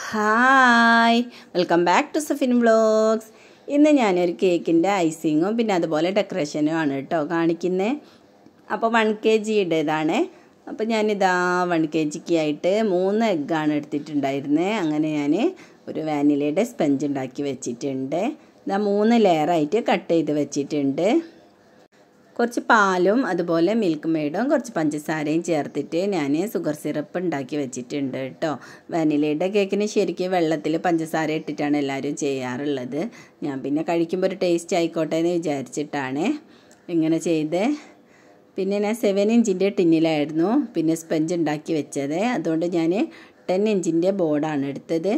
hi welcome back to Safin vlogs ഇന്ന് ഞാനൊരു കേക്കിൻ്റെ ഐസിങ്ങും പിന്നെ അതുപോലെ ഡെക്കറേഷനും ആണ് കേട്ടോ കാണിക്കുന്നത് അപ്പോൾ വൺ കെ ജിയുടേതാണ് അപ്പോൾ ഞാനിതാ വൺ കെ ജിക്ക് ആയിട്ട് മൂന്ന് എഗ്ഗാണ് എടുത്തിട്ടുണ്ടായിരുന്നത് അങ്ങനെ ഞാൻ ഒരു വാനിലയുടെ സ്പഞ്ച് ഉണ്ടാക്കി വെച്ചിട്ടുണ്ട് ഇതാ മൂന്ന് ലെയറായിട്ട് കട്ട് ചെയ്ത് വെച്ചിട്ടുണ്ട് കുറച്ച് പാലും അതുപോലെ മിൽക്ക് മെയ്ഡും കുറച്ച് പഞ്ചസാരയും ചേർത്തിട്ട് ഞാൻ സുഗർ സിറപ്പ് ഉണ്ടാക്കി വെച്ചിട്ടുണ്ട് കേട്ടോ വാനിലയുടെ കേക്കിന് ശരിക്കും വെള്ളത്തിൽ പഞ്ചസാര ഇട്ടിട്ടാണ് എല്ലാവരും ചെയ്യാറുള്ളത് ഞാൻ പിന്നെ കഴിക്കുമ്പോൾ ഒരു ടേസ്റ്റ് ആയിക്കോട്ടെ എന്ന് വിചാരിച്ചിട്ടാണ് ഇങ്ങനെ ചെയ്ത് പിന്നെ ഞാൻ സെവൻ ഇഞ്ചിൻ്റെ ടിന്നിലായിരുന്നു പിന്നെ സ്പഞ്ച് ഉണ്ടാക്കി വെച്ചത് അതുകൊണ്ട് ഞാൻ ടെൻ ഇഞ്ചിൻ്റെ ബോർഡാണ് എടുത്തത്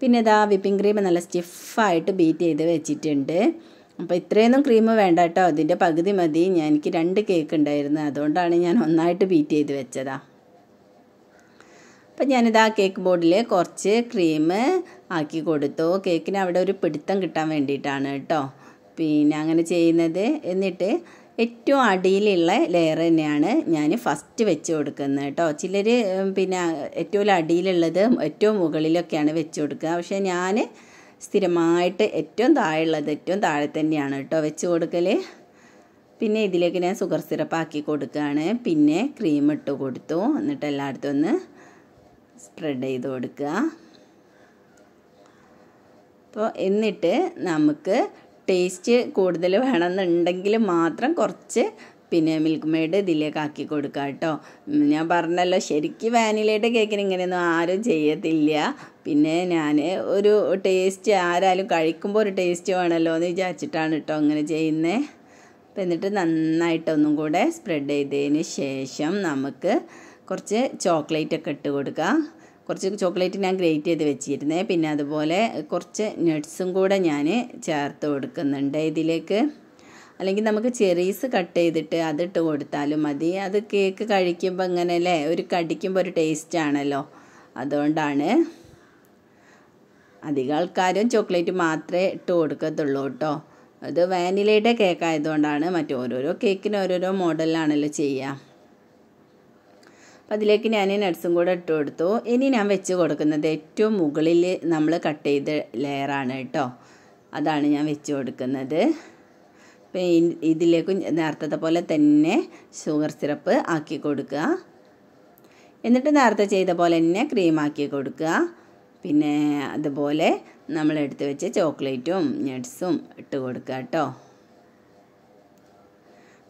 പിന്നെ ഇതാ വിപ്പിംഗ് ക്രീം നല്ല സ്റ്റിഫായിട്ട് ബീറ്റ് ചെയ്ത് വെച്ചിട്ടുണ്ട് അപ്പോൾ ഇത്രയൊന്നും ക്രീം വേണ്ട കേട്ടോ അതിൻ്റെ പകുതി മതി ഞാൻ എനിക്ക് രണ്ട് കേക്ക് ഉണ്ടായിരുന്നു അതുകൊണ്ടാണ് ഞാൻ ഒന്നായിട്ട് ബീറ്റ് ചെയ്ത് വെച്ചതാ അപ്പം ഞാനിത് ആ കേക്ക് ബോർഡിൽ കുറച്ച് ക്രീം ആക്കി കൊടുത്തു കേക്കിന് അവിടെ ഒരു പിടുത്തം കിട്ടാൻ വേണ്ടിയിട്ടാണ് കേട്ടോ പിന്നെ അങ്ങനെ ചെയ്യുന്നത് എന്നിട്ട് ഏറ്റവും അടിയിലുള്ള ലെയർ തന്നെയാണ് ഞാൻ ഫസ്റ്റ് വെച്ച് കൊടുക്കുന്നത് കേട്ടോ ചിലർ പിന്നെ ഏറ്റവും അടിയിലുള്ളത് ഏറ്റവും മുകളിലൊക്കെയാണ് വെച്ച് കൊടുക്കുക പക്ഷേ ഞാൻ സ്ഥിരമായിട്ട് ഏറ്റവും താഴെയുള്ളത് ഏറ്റവും താഴെ തന്നെയാണ് കേട്ടോ വെച്ച് കൊടുക്കൽ പിന്നെ ഇതിലേക്ക് ഞാൻ സുഗർ ആക്കി കൊടുക്കുകയാണ് പിന്നെ ക്രീം ഇട്ട് കൊടുത്തു എന്നിട്ട് എല്ലായിടത്തും ഒന്ന് സ്പ്രെഡ് ചെയ്ത് കൊടുക്കുക അപ്പോൾ എന്നിട്ട് നമുക്ക് ടേസ്റ്റ് കൂടുതൽ വേണമെന്നുണ്ടെങ്കിൽ മാത്രം കുറച്ച് പിന്നെ മിൽക്ക് മെയ്ഡ് ഇതിലേക്ക് ആക്കി കൊടുക്കുക കേട്ടോ ഞാൻ പറഞ്ഞല്ലോ ശരിക്കും വാനിലയുടെ കേക്കിന് ഇങ്ങനെയൊന്നും ആരും ചെയ്യത്തില്ല പിന്നെ ഞാൻ ഒരു ടേസ്റ്റ് ആരാലും കഴിക്കുമ്പോൾ ഒരു ടേസ്റ്റ് വേണമല്ലോ എന്ന് വിചാരിച്ചിട്ടാണ് കേട്ടോ അങ്ങനെ ചെയ്യുന്നത് അപ്പം എന്നിട്ട് നന്നായിട്ടൊന്നും കൂടെ സ്പ്രെഡ് ചെയ്തതിന് ശേഷം നമുക്ക് കുറച്ച് ചോക്ലേറ്റ് ഒക്കെ ഇട്ട് കൊടുക്കുക കുറച്ച് ചോക്ലേറ്റ് ഞാൻ ഗ്രേറ്റ് ചെയ്ത് വെച്ചിരുന്നേ പിന്നെ അതുപോലെ കുറച്ച് നട്ട്സും കൂടെ ഞാൻ ചേർത്ത് കൊടുക്കുന്നുണ്ട് ഇതിലേക്ക് അല്ലെങ്കിൽ നമുക്ക് ചെറീസ് കട്ട് ചെയ്തിട്ട് അതിട്ട് കൊടുത്താലും മതി അത് കേക്ക് കഴിക്കുമ്പോൾ ഇങ്ങനെ അല്ലേ ഒരു കടിക്കുമ്പോൾ ഒരു ടേസ്റ്റ് ആണല്ലോ അതുകൊണ്ടാണ് അധികം ആൾക്കാരും ചോക്ലേറ്റ് മാത്രമേ ഇട്ട് കൊടുക്കത്തുള്ളൂ കേട്ടോ അത് വാനിലയുടെ കേക്ക് ആയതുകൊണ്ടാണ് മറ്റോരോരോ കേക്കിന് ഓരോരോ മോഡലിലാണല്ലോ ചെയ്യുക അപ്പം അതിലേക്ക് ഞാൻ നട്സും കൂടെ ഇട്ട് കൊടുത്തു ഇനി ഞാൻ വെച്ച് കൊടുക്കുന്നത് ഏറ്റവും മുകളിൽ നമ്മൾ കട്ട് ചെയ്ത ലെയറാണ് കേട്ടോ അതാണ് ഞാൻ വെച്ച് കൊടുക്കുന്നത് ഇതിലേക്ക് നേരത്തെ പോലെ തന്നെ ഷുഗർ സിറപ്പ് ആക്കി കൊടുക്കുക എന്നിട്ട് നേരത്തെ ചെയ്ത പോലെ തന്നെ ക്രീം ആക്കി കൊടുക്കുക പിന്നെ അതുപോലെ നമ്മൾ എടുത്ത് വെച്ച് ചോക്ലേറ്റും നട്ട്സും ഇട്ട് കൊടുക്കുക കേട്ടോ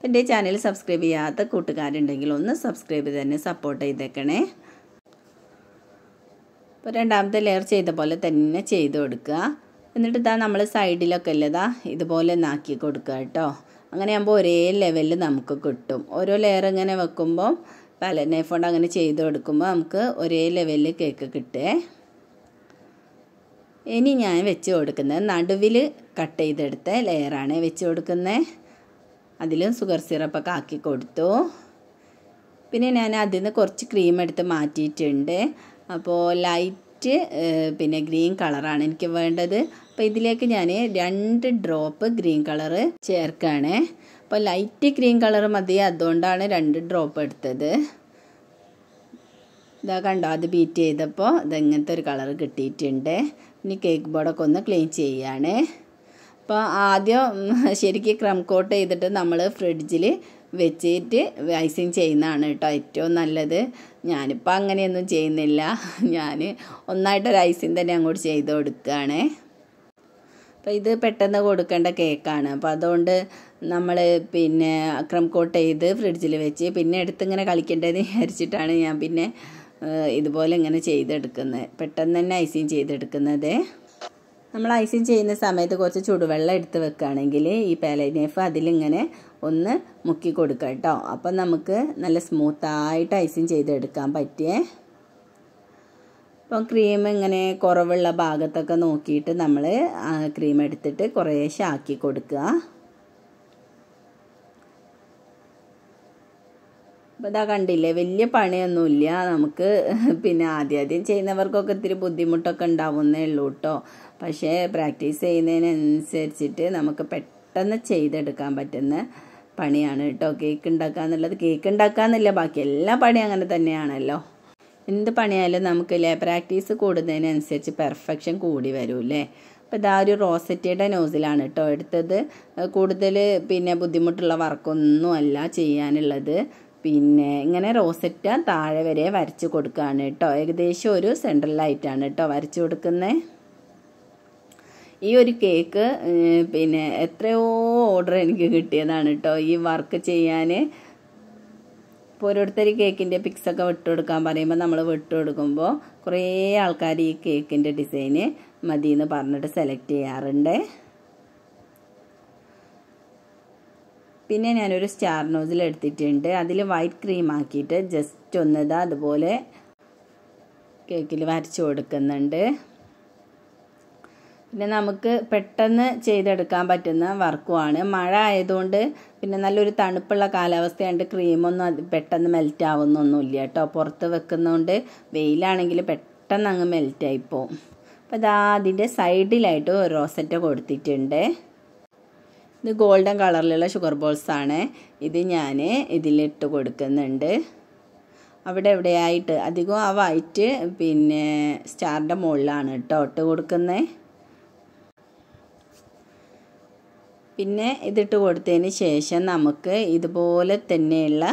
എൻ്റെ ചാനൽ സബ്സ്ക്രൈബ് ചെയ്യാത്ത കൂട്ടുകാരുണ്ടെങ്കിൽ ഒന്ന് സബ്സ്ക്രൈബ് ചെയ്ത് തന്നെ സപ്പോർട്ട് ചെയ്തേക്കണേ അപ്പോൾ രണ്ടാമത്തെ ലെയർ ചെയ്ത പോലെ തന്നെ ചെയ്ത് കൊടുക്കുക എന്നിട്ട് ഇതാ നമ്മൾ സൈഡിലൊക്കെ ഇല്ലതാ ഇതുപോലെ നാക്കി കൊടുക്കുക കേട്ടോ അങ്ങനെ ആകുമ്പോൾ ഒരേ ലെവലിൽ നമുക്ക് കിട്ടും ഓരോ ലെയർ ഇങ്ങനെ വെക്കുമ്പോൾ പല നെഫോണ്ട് അങ്ങനെ ചെയ്ത് കൊടുക്കുമ്പോൾ നമുക്ക് ഒരേ ലെവലിൽ കേക്ക് കിട്ടേ ഇനി ഞാൻ വെച്ച് കൊടുക്കുന്നത് നടുവിൽ കട്ട് ചെയ്തെടുത്ത ലെയറാണ് വെച്ച് കൊടുക്കുന്നത് അതിലും ഷുഗർ സിറപ്പൊക്കെ ആക്കി കൊടുത്തു പിന്നെ ഞാൻ അതിൽ നിന്ന് കുറച്ച് ക്രീം എടുത്ത് മാറ്റിയിട്ടുണ്ട് അപ്പോൾ ലൈറ്റ് ലൈറ്റ് പിന്നെ ഗ്രീൻ കളറാണ് എനിക്ക് വേണ്ടത് അപ്പോൾ ഇതിലേക്ക് ഞാൻ രണ്ട് ഡ്രോപ്പ് ഗ്രീൻ കളറ് ചേർക്കുകയാണേ അപ്പോൾ ലൈറ്റ് ഗ്രീൻ കളർ മതി അതുകൊണ്ടാണ് രണ്ട് ഡ്രോപ്പ് എടുത്തത് ഇതാ കണ്ടോ അത് ബീറ്റ് ചെയ്തപ്പോൾ ഇതെങ്ങനത്തെ ഒരു കളർ കിട്ടിയിട്ടുണ്ട് ഇനി കേക്ക് ബോർഡൊക്കെ ഒന്ന് ക്ലീൻ ചെയ്യുകയാണ് അപ്പോൾ ആദ്യം ശരിക്കും ക്രം കോട്ട് ചെയ്തിട്ട് നമ്മൾ ഫ്രിഡ്ജിൽ വെച്ചിട്ട് ഐസിങ് ചെയ്യുന്നതാണ് കേട്ടോ ഏറ്റവും നല്ലത് ഞാനിപ്പോൾ അങ്ങനെയൊന്നും ചെയ്യുന്നില്ല ഞാൻ ഒന്നായിട്ടൊരു ഐസിങ് തന്നെ അങ്ങോട്ട് ചെയ്ത് കൊടുക്കുകയാണ് അപ്പോൾ ഇത് പെട്ടെന്ന് കൊടുക്കേണ്ട കേക്കാണ് അപ്പോൾ അതുകൊണ്ട് നമ്മൾ പിന്നെ അക്രം കോട്ട് ചെയ്ത് ഫ്രിഡ്ജിൽ വെച്ച് പിന്നെ എടുത്തിങ്ങനെ കളിക്കേണ്ടതെന്ന് വിചാരിച്ചിട്ടാണ് ഞാൻ പിന്നെ ഇതുപോലെ ഇങ്ങനെ ചെയ്തെടുക്കുന്നത് പെട്ടെന്ന് തന്നെ ഐസിങ് ചെയ്തെടുക്കുന്നത് നമ്മൾ ഐസിങ് ചെയ്യുന്ന സമയത്ത് കുറച്ച് ചൂടുവെള്ളം എടുത്ത് വെക്കുകയാണെങ്കിൽ ഈ പാലനേഫ് അതിലിങ്ങനെ ഒന്ന് മുക്കി കൊടുക്കുക കേട്ടോ അപ്പം നമുക്ക് നല്ല സ്മൂത്തായിട്ട് ഐസിങ് ചെയ്തെടുക്കാൻ പറ്റിയേ അപ്പം ക്രീം ഇങ്ങനെ കുറവുള്ള ഭാഗത്തൊക്കെ നോക്കിയിട്ട് നമ്മൾ ക്രീം എടുത്തിട്ട് കുറേശ്ശെ ആക്കി കൊടുക്കുക അപ്പോൾ ഇതാ കണ്ടില്ലേ വലിയ പണിയൊന്നുമില്ല നമുക്ക് പിന്നെ ആദ്യം ആദ്യം ചെയ്യുന്നവർക്കൊക്കെ ഇത്തിരി ബുദ്ധിമുട്ടൊക്കെ ഉണ്ടാവുന്നേ ഉള്ളൂ കേട്ടോ പക്ഷേ പ്രാക്ടീസ് ചെയ്യുന്നതിനനുസരിച്ചിട്ട് നമുക്ക് പെട്ടെന്ന് ചെയ്തെടുക്കാൻ പറ്റുന്ന പണിയാണ് കേട്ടോ കേക്ക് ഉണ്ടാക്കുക എന്നുള്ളത് കേക്ക് ഉണ്ടാക്കുക എന്നില്ല ബാക്കി എല്ലാ പണിയും അങ്ങനെ തന്നെയാണല്ലോ എന്ത് പണിയായാലും ലേ പ്രാക്ടീസ് കൂടുന്നതിനനുസരിച്ച് പെർഫെക്ഷൻ കൂടി വരൂല്ലേ അപ്പോൾ ഇതാ ഒരു റോസറ്റയുടെ നോസിലാണ് കേട്ടോ എടുത്തത് കൂടുതൽ പിന്നെ ബുദ്ധിമുട്ടുള്ള വർക്കൊന്നും അല്ല ചെയ്യാനുള്ളത് പിന്നെ ഇങ്ങനെ റോസറ്റ താഴെ വരെ വരച്ച് കൊടുക്കുകയാണ് കേട്ടോ ഏകദേശം ഒരു സെൻട്രലായിട്ടാണ് കേട്ടോ വരച്ച് കൊടുക്കുന്നത് ഈ ഒരു കേക്ക് പിന്നെ എത്രയോ ഓർഡർ എനിക്ക് കിട്ടിയതാണ് കേട്ടോ ഈ വർക്ക് ചെയ്യാൻ ഇപ്പോൾ ഓരോരുത്തർ കേക്കിൻ്റെ പിക്സൊക്കെ കൊടുക്കാൻ പറയുമ്പോൾ നമ്മൾ കൊടുക്കുമ്പോൾ കുറേ ആൾക്കാർ ഈ കേക്കിൻ്റെ ഡിസൈന് മതിയെന്ന് പറഞ്ഞിട്ട് സെലക്ട് ചെയ്യാറുണ്ട് പിന്നെ ഞാനൊരു സ്റ്റാർ നോസിൽ എടുത്തിട്ടുണ്ട് അതിൽ വൈറ്റ് ക്രീം ആക്കിയിട്ട് ജസ്റ്റ് ഒന്നത് അതുപോലെ കേക്കിൽ വരച്ചു കൊടുക്കുന്നുണ്ട് പിന്നെ നമുക്ക് പെട്ടെന്ന് ചെയ്തെടുക്കാൻ പറ്റുന്ന വർക്കുമാണ് മഴ ആയതുകൊണ്ട് പിന്നെ നല്ലൊരു തണുപ്പുള്ള കാലാവസ്ഥയുണ്ട് ക്രീമൊന്നും പെട്ടെന്ന് മെൽറ്റ് ആവുന്നൊന്നുമില്ല കേട്ടോ പുറത്ത് വെക്കുന്നതുകൊണ്ട് വെയിലാണെങ്കിൽ പെട്ടെന്ന് അങ്ങ് മെൽറ്റായിപ്പോവും അപ്പോൾ ഇതാ അതിൻ്റെ സൈഡിലായിട്ട് ഒരു റോസറ്റ കൊടുത്തിട്ടുണ്ട് ഇത് ഗോൾഡൻ കളറിലുള്ള ഷുഗർ ബോൾസ് ആണ് ഇത് ഞാൻ ഇതിലിട്ട് കൊടുക്കുന്നുണ്ട് അവിടെ എവിടെയായിട്ട് അധികം ആ വൈറ്റ് പിന്നെ സ്റ്റാറിൻ്റെ മുകളിലാണ് കേട്ടോ ഇട്ട് കൊടുക്കുന്നത് പിന്നെ ഇതിട്ട് കൊടുത്തതിന് ശേഷം നമുക്ക് ഇതുപോലെ തന്നെയുള്ള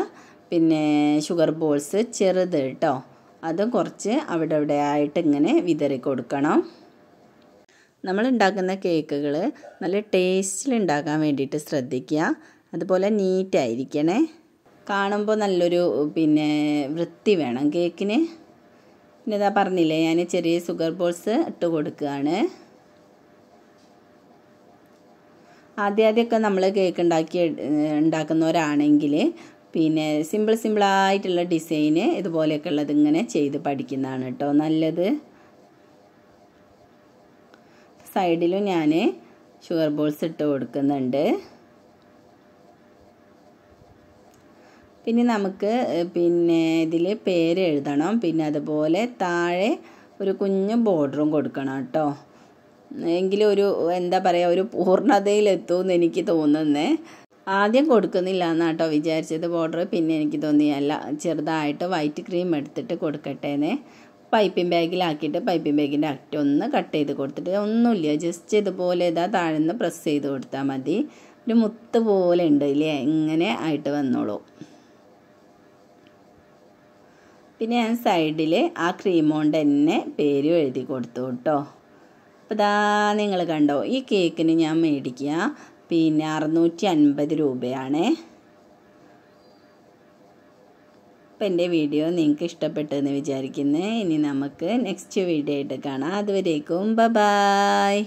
പിന്നെ ഷുഗർ ബോൾസ് ചെറുത് കേട്ടോ അതും കുറച്ച് അവിടെ എവിടെയായിട്ട് ഇങ്ങനെ വിതറി കൊടുക്കണം നമ്മൾ ഉണ്ടാക്കുന്ന കേക്കുകൾ നല്ല ടേസ്റ്റിൽ ഉണ്ടാക്കാൻ വേണ്ടിയിട്ട് ശ്രദ്ധിക്കുക അതുപോലെ നീറ്റായിരിക്കണേ കാണുമ്പോൾ നല്ലൊരു പിന്നെ വൃത്തി വേണം കേക്കിന് പിന്നെ ഇതാ പറഞ്ഞില്ലേ ഞാൻ ചെറിയ സുഗർ ബോൾസ് ഇട്ട് കൊടുക്കുകയാണ് ആദ്യാദ്യമൊക്കെ നമ്മൾ കേക്ക് ഉണ്ടാക്കി ഉണ്ടാക്കുന്നവരാണെങ്കിൽ പിന്നെ സിമ്പിൾ സിമ്പിളായിട്ടുള്ള ഡിസൈന് ഇതുപോലെയൊക്കെ ഉള്ളത് ഇങ്ങനെ ചെയ്ത് പഠിക്കുന്നതാണ് കേട്ടോ നല്ലത് സൈഡിലും ഞാൻ ഷുഗർ ബോൾസ് ഇട്ട് കൊടുക്കുന്നുണ്ട് പിന്നെ നമുക്ക് പിന്നെ ഇതിൽ പേര് എഴുതണം പിന്നെ അതുപോലെ താഴെ ഒരു കുഞ്ഞു ബോർഡറും കൊടുക്കണം കേട്ടോ എങ്കിലും ഒരു എന്താ പറയുക ഒരു പൂർണ്ണതയിലെത്തുമെന്ന് എനിക്ക് തോന്നുന്നേ ആദ്യം കൊടുക്കുന്നില്ല എന്നാണ് കേട്ടോ വിചാരിച്ചത് ബോർഡർ പിന്നെ എനിക്ക് തോന്നിയല്ല ചെറുതായിട്ട് വൈറ്റ് ക്രീം എടുത്തിട്ട് കൊടുക്കട്ടേന്നേ പൈപ്പിംഗ് ബാഗിലാക്കിയിട്ട് പൈപ്പിംഗ് ബാഗിൻ്റെ അറ്റം ഒന്ന് കട്ട് ചെയ്ത് കൊടുത്തിട്ട് ഒന്നുമില്ല ജസ്റ്റ് ഇതുപോലെ ഇതാ നിന്ന് പ്രസ് ചെയ്ത് കൊടുത്താൽ മതി ഒരു മുത്ത് പോലെ ഉണ്ട് ഇല്ലേ ഇങ്ങനെ ആയിട്ട് വന്നോളൂ പിന്നെ ഞാൻ സൈഡിൽ ആ ക്രീം കൊണ്ട് തന്നെ പേര് എഴുതി കൊടുത്തു കേട്ടോ അപ്പോൾ ഇതാ നിങ്ങൾ കണ്ടോ ഈ കേക്കിന് ഞാൻ മേടിക്കുക പിന്നെ അറുന്നൂറ്റി അൻപത് രൂപയാണേ അപ്പോൾ എൻ്റെ വീഡിയോ നിങ്ങൾക്ക് ഇഷ്ടപ്പെട്ടെന്ന് വിചാരിക്കുന്നത് ഇനി നമുക്ക് നെക്സ്റ്റ് വീഡിയോ ആയിട്ട് കാണാം അതുവരേക്കും ബ ബായ്